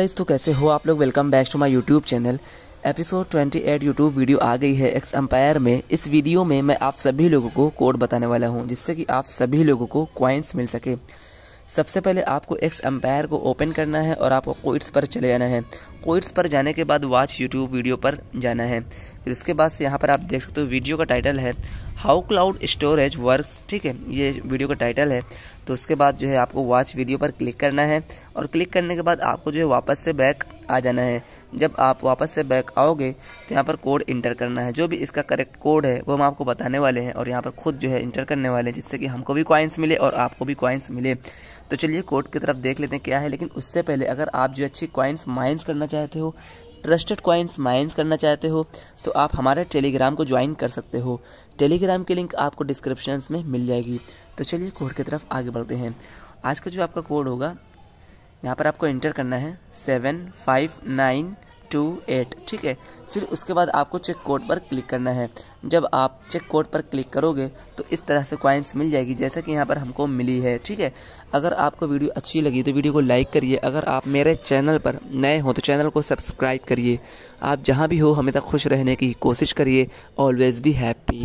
guys तो कैसे हो आप लोग welcome back to my YouTube channel episode 28 YouTube video आ गई है एक्स एम्पायर में इस वीडियो में मैं आप सभी लोगों को कोड बताने वाला हूँ जिससे कि आप सभी लोगों को क्वाइंस मिल सके सबसे पहले आपको एक्स एम्पायर को ओपन करना है और आपको कोइट्स पर चले जाना है कोइट्स पर जाने के बाद वॉच यूट्यूब वीडियो पर जाना है फिर उसके बाद से यहाँ पर आप देख सकते हो वीडियो का टाइटल है हाउ क्लाउड स्टोरेज वर्क्स ठीक है ये वीडियो का टाइटल है तो उसके बाद जो है आपको वॉच वीडियो पर क्लिक करना है और क्लिक करने के बाद आपको जो है वापस से बैक आ जाना है जब आप वापस से बैक आओगे तो यहाँ पर कोड इंटर करना है जो भी इसका करेक्ट कोड है वो हम आपको बताने वाले हैं और यहाँ पर खुद जो है इंटर करने वाले हैं जिससे कि हमको भी कॉइन्स मिले और आपको भी कॉइन्स मिले तो चलिए कोड की तरफ देख लेते हैं क्या है लेकिन उससे पहले अगर आप जो अच्छी कॉइन्स माइंस करना चाहते हो ट्रस्टेड कॉइन्स माइंस करना चाहते हो तो आप हमारे टेलीग्राम को ज्वाइन कर सकते हो टेलीग्राम की लिंक आपको डिस्क्रिप्शन में मिल जाएगी तो चलिए कोड की तरफ आगे बढ़ते हैं आज का जो आपका कोड होगा यहाँ पर आपको इंटर करना है seven five nine two eight ठीक है फिर उसके बाद आपको चेक कोड पर क्लिक करना है जब आप चेक कोड पर क्लिक करोगे तो इस तरह से क्वाइंस मिल जाएगी जैसा कि यहाँ पर हमको मिली है ठीक है अगर आपको वीडियो अच्छी लगी तो वीडियो को लाइक करिए अगर आप मेरे चैनल पर नए हो तो चैनल को सब्सक्राइब करिए आप जहाँ भी हो हमें तक खुश रहने की कोशिश करिए ऑलवेज़ भी हैप्पी